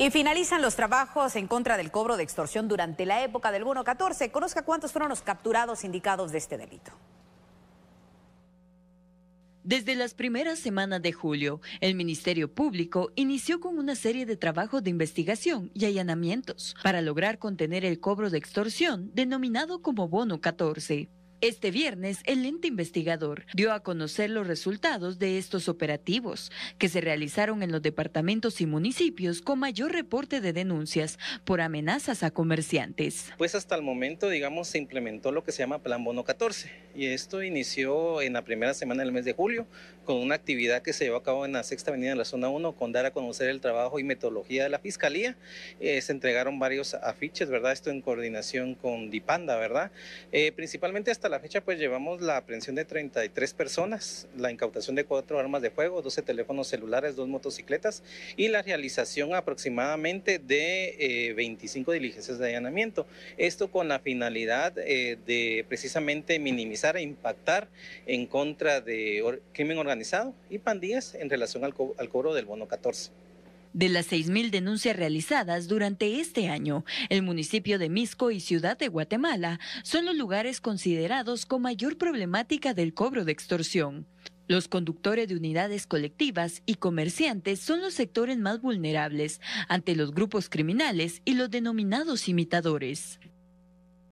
Y finalizan los trabajos en contra del cobro de extorsión durante la época del Bono 14. Conozca cuántos fueron los capturados indicados de este delito. Desde las primeras semanas de julio, el Ministerio Público inició con una serie de trabajos de investigación y allanamientos para lograr contener el cobro de extorsión denominado como Bono 14. Este viernes, el lente investigador dio a conocer los resultados de estos operativos que se realizaron en los departamentos y municipios con mayor reporte de denuncias por amenazas a comerciantes. Pues hasta el momento, digamos, se implementó lo que se llama Plan Bono 14 y esto inició en la primera semana del mes de julio con una actividad que se llevó a cabo en la sexta avenida de la zona 1 con dar a conocer el trabajo y metodología de la Fiscalía. Eh, se entregaron varios afiches, ¿verdad? Esto en coordinación con Dipanda, ¿verdad? Eh, principalmente hasta la fecha pues llevamos la aprehensión de 33 personas, la incautación de cuatro armas de fuego, 12 teléfonos celulares, dos motocicletas y la realización aproximadamente de 25 eh, diligencias de allanamiento. Esto con la finalidad eh, de precisamente minimizar e impactar en contra de crimen organizado y pandillas en relación al cobro del bono 14. De las 6.000 denuncias realizadas durante este año, el municipio de Misco y Ciudad de Guatemala son los lugares considerados con mayor problemática del cobro de extorsión. Los conductores de unidades colectivas y comerciantes son los sectores más vulnerables ante los grupos criminales y los denominados imitadores.